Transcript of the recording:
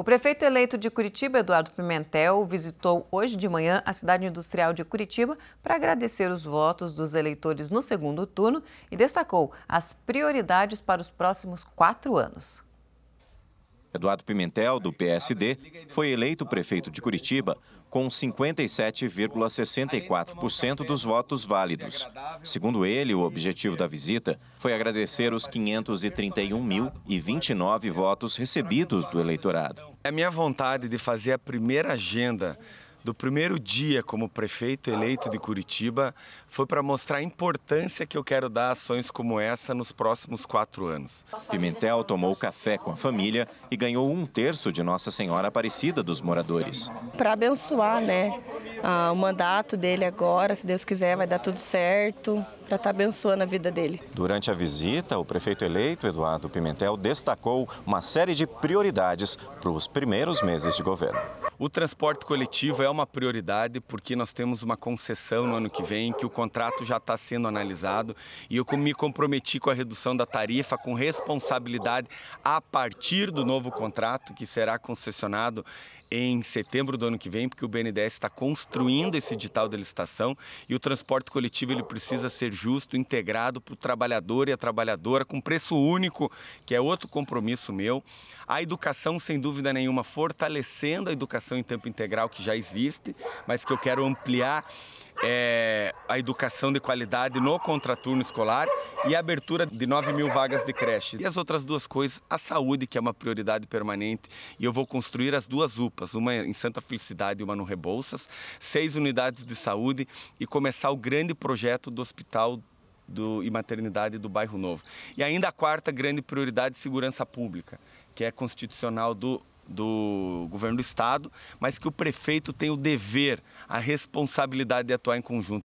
O prefeito eleito de Curitiba, Eduardo Pimentel, visitou hoje de manhã a cidade industrial de Curitiba para agradecer os votos dos eleitores no segundo turno e destacou as prioridades para os próximos quatro anos. Eduardo Pimentel, do PSD, foi eleito prefeito de Curitiba com 57,64% dos votos válidos. Segundo ele, o objetivo da visita foi agradecer os 531.029 votos recebidos do eleitorado. É a minha vontade de fazer a primeira agenda do primeiro dia como prefeito eleito de Curitiba foi para mostrar a importância que eu quero dar a ações como essa nos próximos quatro anos. Pimentel tomou café com a família e ganhou um terço de Nossa Senhora Aparecida dos moradores. Para abençoar né, ah, o mandato dele agora, se Deus quiser, vai dar tudo certo para estar tá abençoando a vida dele. Durante a visita, o prefeito eleito, Eduardo Pimentel, destacou uma série de prioridades para os primeiros meses de governo. O transporte coletivo é uma prioridade porque nós temos uma concessão no ano que vem, que o contrato já está sendo analisado e eu me comprometi com a redução da tarifa com responsabilidade a partir do novo contrato que será concessionado em setembro do ano que vem, porque o BNDES está construindo esse edital de licitação e o transporte coletivo ele precisa ser justo, integrado para o trabalhador e a trabalhadora, com preço único, que é outro compromisso meu. A educação, sem dúvida nenhuma, fortalecendo a educação em tempo integral que já existe, mas que eu quero ampliar é, a educação de qualidade no contraturno escolar e a abertura de 9 mil vagas de creche. E as outras duas coisas, a saúde, que é uma prioridade permanente, e eu vou construir as duas UPAs, uma em Santa Felicidade e uma no Rebouças, seis unidades de saúde e começar o grande projeto do hospital do, e maternidade do bairro novo. E ainda a quarta grande prioridade, segurança pública, que é constitucional do do governo do estado, mas que o prefeito tem o dever, a responsabilidade de atuar em conjunto.